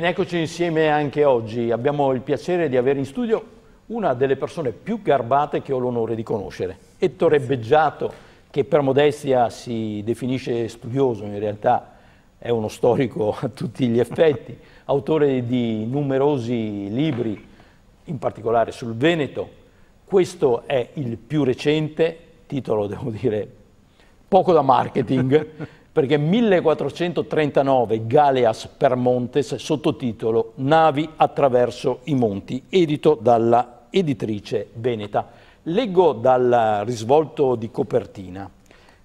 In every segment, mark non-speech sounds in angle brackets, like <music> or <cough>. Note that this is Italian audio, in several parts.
Bene, eccoci insieme anche oggi. Abbiamo il piacere di avere in studio una delle persone più garbate che ho l'onore di conoscere, Ettore Beggiato, che per modestia si definisce studioso, in realtà è uno storico a tutti gli effetti, <laughs> autore di numerosi libri, in particolare sul Veneto. Questo è il più recente, titolo devo dire poco da marketing, <laughs> perché 1439 Galeas per Montes, sottotitolo Navi attraverso i monti, edito dalla editrice Veneta. Leggo dal risvolto di copertina.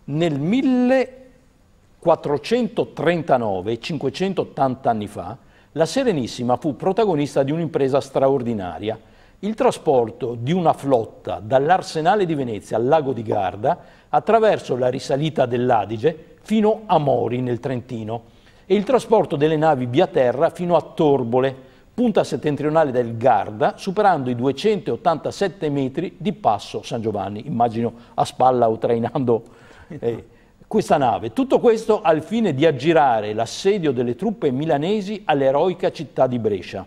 Nel 1439, 580 anni fa, la Serenissima fu protagonista di un'impresa straordinaria, il trasporto di una flotta dall'arsenale di Venezia al lago di Garda attraverso la risalita dell'Adige fino a Mori nel Trentino e il trasporto delle navi via terra fino a Torbole, punta settentrionale del Garda, superando i 287 metri di passo San Giovanni, immagino a spalla o trainando eh, questa nave. Tutto questo al fine di aggirare l'assedio delle truppe milanesi all'eroica città di Brescia.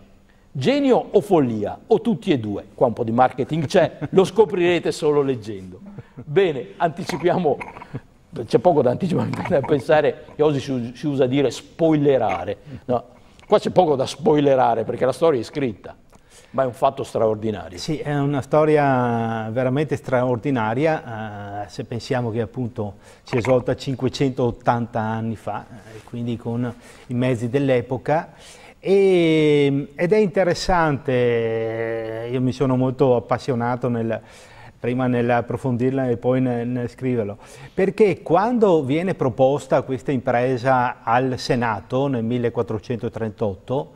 Genio o follia? O tutti e due? Qua un po' di marketing c'è, lo scoprirete solo leggendo. Bene, anticipiamo c'è poco da anticipare, <laughs> da pensare, che oggi si, usa dire spoilerare. No, qua c'è poco da spoilerare perché la storia è scritta, ma è un fatto straordinario. Sì, è una storia veramente straordinaria, eh, se pensiamo che appunto si è svolta 580 anni fa, eh, quindi con i mezzi dell'epoca, ehm, ed è interessante, eh, io mi sono molto appassionato nel, prima nell'approfondirla e poi nel, scriverlo, perché quando viene proposta questa impresa al Senato nel 1438,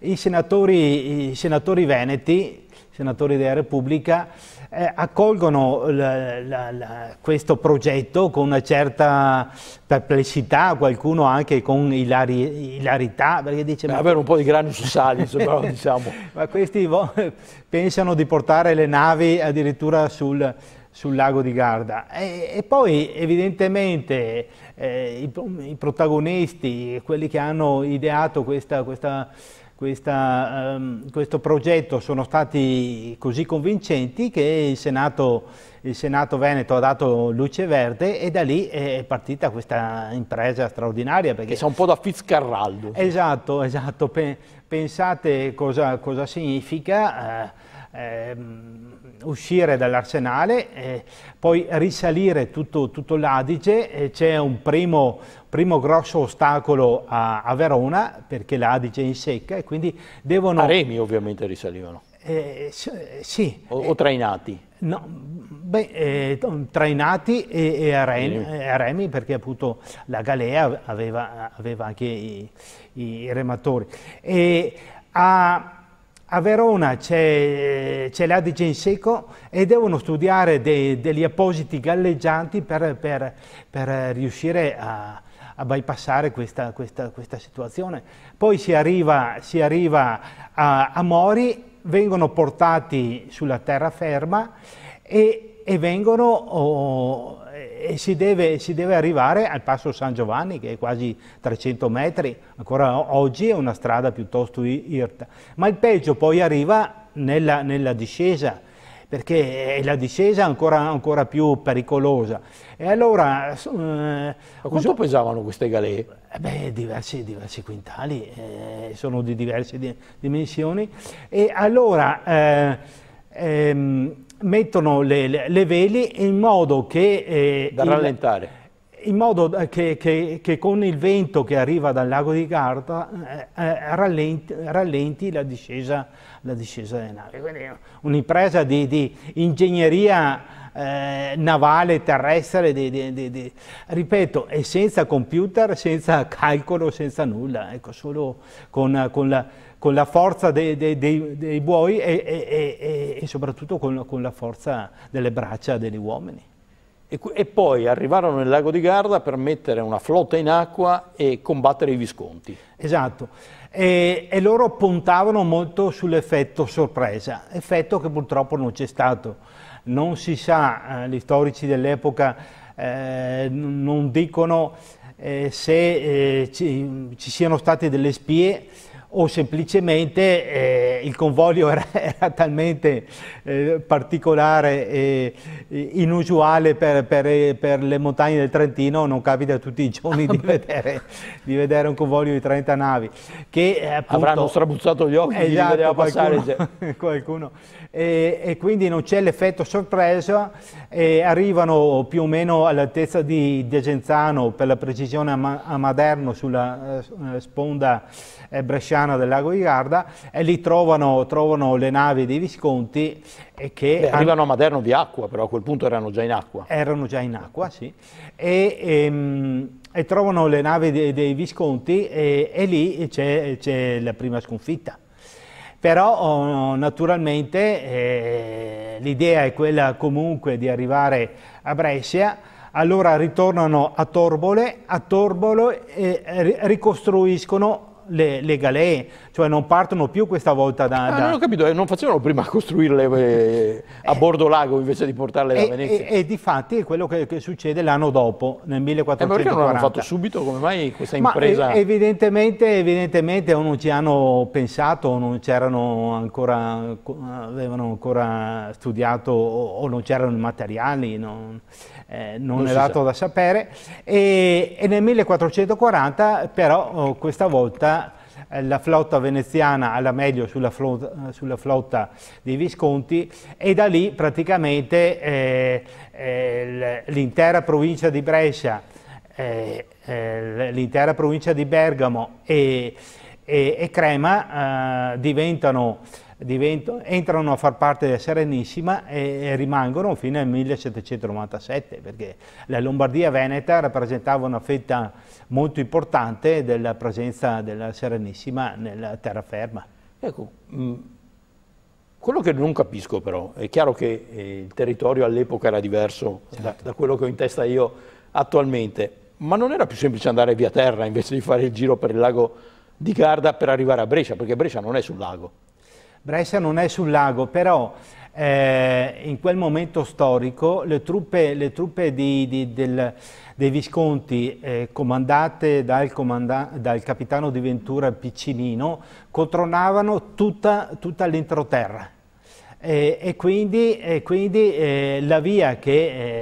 i senatori, i senatori veneti senatori della Repubblica, eh, accolgono la, la, la, questo progetto con una certa perplessità, qualcuno anche con ilari, ilarità, perché dice... Beh, ma... Avere un po' di grani su sali, però, <laughs> diciamo. Ma questi <laughs> pensano di portare le navi addirittura sul, sul lago di Garda. E, e poi evidentemente eh, i, i, protagonisti, quelli che hanno ideato questa, questa questa, um, questo progetto sono stati così convincenti che il Senato, il Senato, Veneto ha dato luce verde e da lì è partita questa impresa straordinaria. Perché... Che sa un po' da Fitzcarraldo. Sì. Esatto, esatto. Pensate cosa, cosa significa... Eh, Ehm, uscire dall'arsenale, poi risalire tutto, tutto l'Adige, c'è un primo, primo, grosso ostacolo a, a, Verona perché l'Adige è in secca e quindi devono... A Remi ovviamente risalivano. Eh, sì. O, o trainati? No, beh, eh, trainati e, e, a Remi, eh, a Remi, perché appunto la Galea aveva, aveva anche i, i rematori. E a, a Verona c'è, l'Adige in secco e devono studiare dei, degli appositi galleggianti per, per, per riuscire a, a bypassare questa, questa, questa, situazione. Poi si arriva, si arriva a, a, Mori, vengono portati sulla terraferma e, e vengono... Oh, eh, e si deve, si deve, arrivare al passo San Giovanni che è quasi 300 metri, ancora oggi è una strada piuttosto irta, ma il peggio poi arriva nella, nella discesa perché è la discesa ancora, ancora più pericolosa. E allora... Eh, Ma quanto uso... pesavano queste galee? Eh beh, diversi, diversi quintali, eh, sono di diverse dimensioni. E allora... Eh, ehm, mettono le, le, le vele in modo che... Eh, da rallentare. in modo che, che, che, con il vento che arriva dal lago di Garda eh, eh, rallenti, rallenti la, discesa, la discesa, delle navi. Quindi un'impresa di, di, ingegneria eh, navale, terrestre, di, di, di, ripeto, è senza computer, senza calcolo, senza nulla, ecco, solo con, con la con la forza dei, dei, dei, dei buoi e, e, e, e soprattutto con, con, la forza delle braccia degli uomini. E, poi arrivarono nel lago di Garda per mettere una flotta in acqua e combattere i Visconti. Esatto, e, loro puntavano molto sull'effetto sorpresa, effetto che purtroppo non c'è stato. Non si sa, eh, gli storici dell'epoca eh, non dicono eh, se eh, ci, ci siano state delle spie, o semplicemente eh, il convoglio <laughs> era, era talmente eh, particolare e inusuale per, per, eh, per, le montagne del Trentino, non capita tutti i giorni ah, di vedere, di vedere un convoglio di 30 navi. Che, eh, appunto, Avranno strabuzzato gli occhi esatto, di qualcuno, passare. Cioè. <laughs> qualcuno. E, e, quindi non c'è l'effetto sorpresa, e arrivano più o meno all'altezza di Agenzano, per la precisione a, Ma a Maderno, sulla eh, eh sponda bresciana, Toscana del lago di Garda e lì trovano, trovano le navi dei Visconti e che Beh, arrivano a Maderno di acqua, però a quel punto erano già in acqua. Erano già in acqua, sì. E, e, ehm, e trovano le navi dei, dei Visconti e, e lì c'è la prima sconfitta però oh, naturalmente eh, l'idea è quella comunque di arrivare a Brescia, allora ritornano a Torbole, a Torbole eh, ricostruiscono le, le, galee, cioè non partono più questa volta da... Ah, da... Ah, non ho capito, eh, non facevano prima <laughs> costruirle eh, a eh, bordo lago invece di portarle da Venezia. E, e, di fatti è quello che, che succede l'anno dopo, nel 1440. Eh, perché non l'hanno fatto subito? Come mai questa impresa? Ma, evidentemente, evidentemente non ci hanno pensato, non c'erano ancora, avevano ancora studiato o, o non c'erano i materiali. Non eh, non, non, è dato sa. da sapere, e, e, nel 1440 però oh, questa volta eh, la flotta veneziana alla meglio sulla flotta, sulla flotta, dei Visconti e da lì praticamente eh, eh l'intera provincia di Brescia, eh, l'intera provincia di Bergamo e, e, e Crema diventano divento, entrano a far parte della Serenissima e, e, rimangono fino al 1797 perché la Lombardia Veneta rappresentava una fetta molto importante della presenza della Serenissima nella terraferma. Ecco, mm, quello che non capisco però, è chiaro che eh, il territorio all'epoca era diverso certo. da, da quello che ho in testa io attualmente, ma non era più semplice andare via terra <laughs> invece di fare il giro per il lago di Garda per arrivare a Brescia, perché Brescia non è sul lago. Brescia non è sul lago, però eh, in quel momento storico le truppe, le truppe di, di, del, dei Visconti eh, comandate dal, comanda dal, capitano di Ventura Piccinino controllavano tutta, tutta l'entroterra. E, e, quindi, e quindi eh, la via che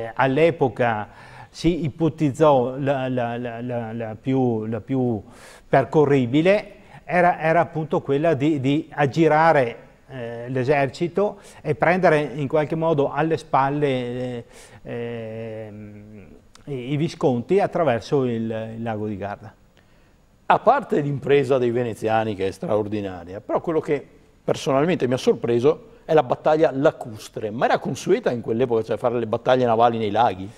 eh, all'epoca si ipotizzò la, la, la, la più, più percorribile era, era appunto quella di, di aggirare eh, l'esercito e prendere in qualche modo alle spalle eh, ehm, i, i Visconti attraverso il, il lago di Garda. A parte l'impresa dei veneziani che è straordinaria, però quello che personalmente mi ha sorpreso è la battaglia lacustre, ma era consueta in quell'epoca, cioè fare le battaglie navali nei laghi?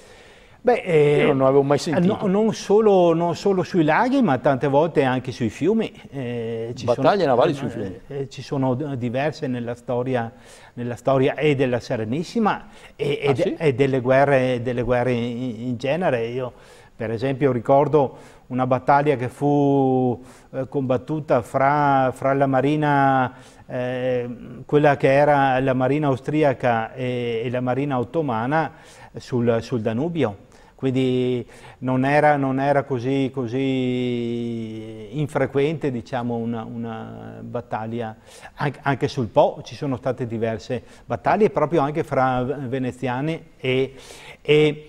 Beh, eh, non avevo mai eh, sentito. No, non, solo, non, solo, sui laghi, ma tante volte anche sui fiumi. Eh, ci Battaglie sono, navali eh, sui fiumi. Eh, ci sono diverse nella storia, nella storia e della Serenissima e, ah, e, sì? e delle guerre, delle guerre in, in, genere. Io, per esempio, ricordo una battaglia che fu eh, combattuta fra, fra la marina, eh, quella che era la marina austriaca e, e la marina ottomana sul, sul Danubio quindi non era, non era così, così, infrequente diciamo, una, una, battaglia, anche sul Po ci sono state diverse battaglie proprio anche fra veneziani e, e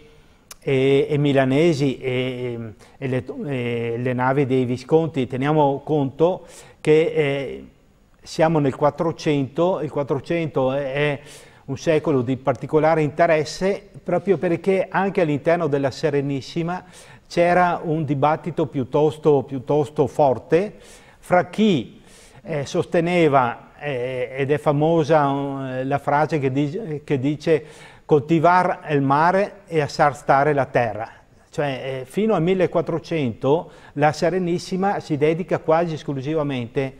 e, e, milanesi e, e, le, e, le, navi dei Visconti. Teniamo conto che eh, siamo nel 400, il 400 è, è un secolo di particolare interesse proprio perché anche all'interno della Serenissima c'era un dibattito piuttosto, piuttosto forte fra chi eh, sosteneva, eh, ed è famosa eh, la frase che, di, che dice coltivare il mare e assar stare la terra. Cioè eh, fino al 1400 la Serenissima si dedica quasi esclusivamente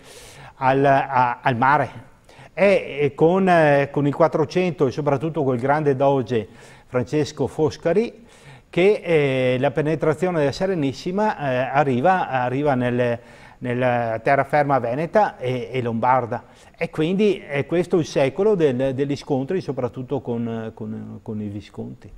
al, a, al mare, e con, eh, con, il 400 e soprattutto col grande doge Francesco Foscari che eh, la penetrazione della Serenissima eh, arriva, arriva nel, nella terraferma veneta e, e lombarda e quindi è questo il secolo del, degli scontri soprattutto con, con, con i Visconti.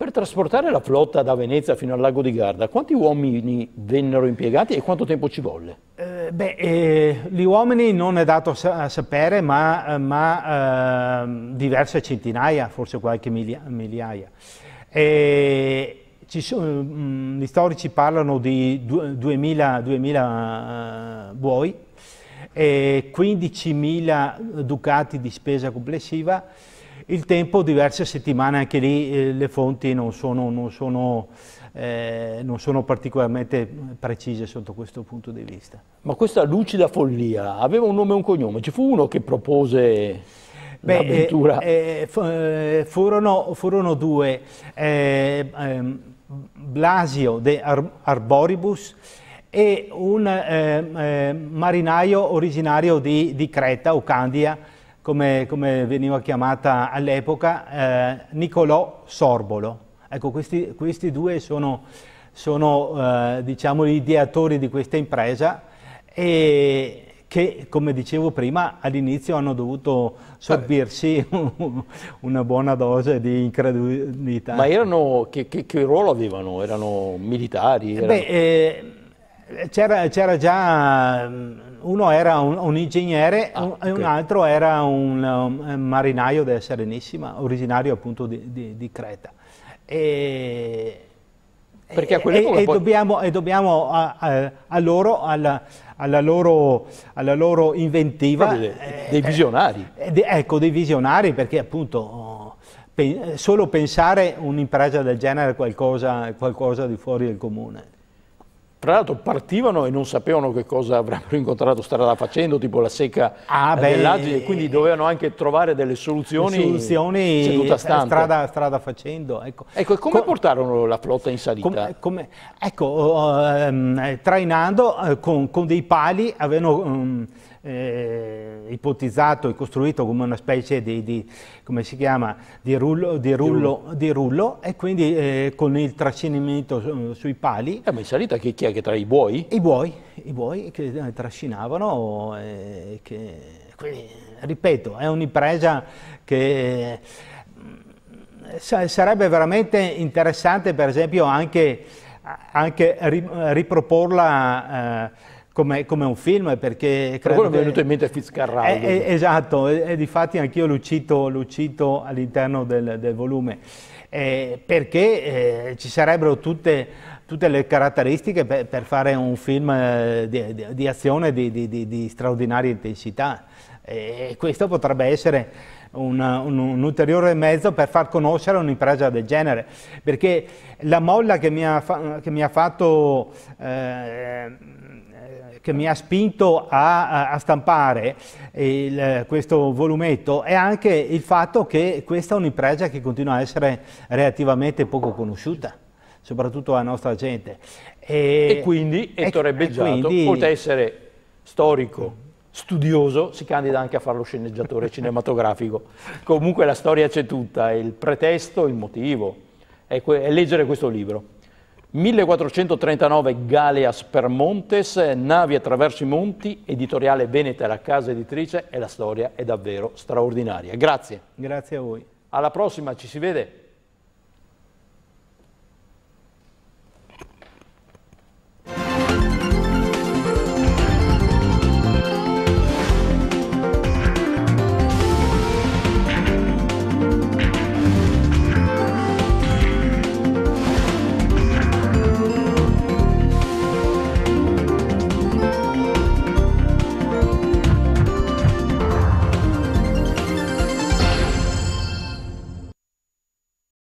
Per trasportare la flotta da Venezia fino al lago di Garda, quanti uomini vennero impiegati e quanto tempo ci volle? Eh, beh, eh, gli uomini non è dato a sapere, ma, eh, ma eh, diverse centinaia, forse qualche milia migliaia. Sono, mh, mm, gli storici parlano di 2000, 2000 uh, buoi, 15.000 ducati di spesa complessiva, il tempo diverse settimane, anche lì eh, le fonti non sono, non, sono, eh, non sono, particolarmente precise sotto questo punto di vista. Ma questa lucida follia aveva un nome e un cognome, ci fu uno che propose l'avventura? Eh, eh, eh, furono, furono, due, ehm, Blasio de Ar Arboribus e un ehm, ehm, marinaio originario di, di Creta o Candia, come, come veniva chiamata all'epoca, eh, Nicolò Sorbolo. Ecco, questi, questi due sono, sono eh, diciamo, gli ideatori di questa impresa e che, come dicevo prima, all'inizio hanno dovuto sorbirsi <laughs> una buona dose di incredulità. Ma erano, che, che, che ruolo avevano? Erano militari? Erano... Beh, eh, c'era, già, uno era un, un ingegnere ah, un, okay. e un altro era un, un, um, marinaio della Serenissima, originario appunto di, di, di Creta. E, Perché a quell'epoca e, poi... e dobbiamo, e dobbiamo a, a, a loro, alla, alla, loro, alla, loro, inventiva... Dei, eh, dei eh, visionari. Eh, eh, ecco, dei visionari perché appunto solo pensare un'impresa del genere è qualcosa, qualcosa di fuori del comune. Tra l'altro partivano e non sapevano che cosa avrebbero <laughs> incontrato strada facendo, tipo la secca ah, eh, dell'Agile, quindi eh, dovevano anche trovare delle soluzioni, soluzioni eh, Strada, strada facendo. Ecco, ecco come com portarono la flotta in salita? Com com ecco, um, trainando uh, con, con, dei pali avevano... Um, eh, ipotizzato e costruito come una specie di, di, come chiama, di, rullo, di, rullo, di rullo, e quindi eh, con il trascinamento su, eh, sui pali. Eh, ma in salita chi, chi è che tra i buoi? I buoi, i buoi che eh, trascinavano, eh, che, quindi, ripeto, è un'impresa che mm, sarebbe veramente interessante per esempio anche, anche riproporla come, come, un film perché... Però quello che... è venuto in mente è Fitzcarraldo. È, eh, è, eh, esatto, e, eh, difatti anch'io lo cito, all'interno del, del, volume, eh, perché eh, ci sarebbero tutte, tutte le caratteristiche per, per, fare un film eh, di, di, di, azione di, di straordinaria intensità. E questo potrebbe essere un, un, un, ulteriore mezzo per far conoscere un'impresa del genere, perché la molla che mi ha, fa, che mi ha fatto che mi ha spinto a, a stampare il, questo volumetto è anche il fatto che questa è un'impresa che continua a essere relativamente poco conosciuta soprattutto alla nostra gente. E, e quindi Ettore Beggiato, quindi... oltre ad essere storico, studioso, si candida anche a fare lo sceneggiatore <laughs> cinematografico. Comunque la storia c'è tutta, il pretesto, il motivo, è, è leggere questo libro. 1439 Galeas per Montes, Navi attraverso i monti, editoriale Veneta, la casa editrice e la storia è davvero straordinaria. Grazie. Grazie a voi. Alla prossima, ci si vede.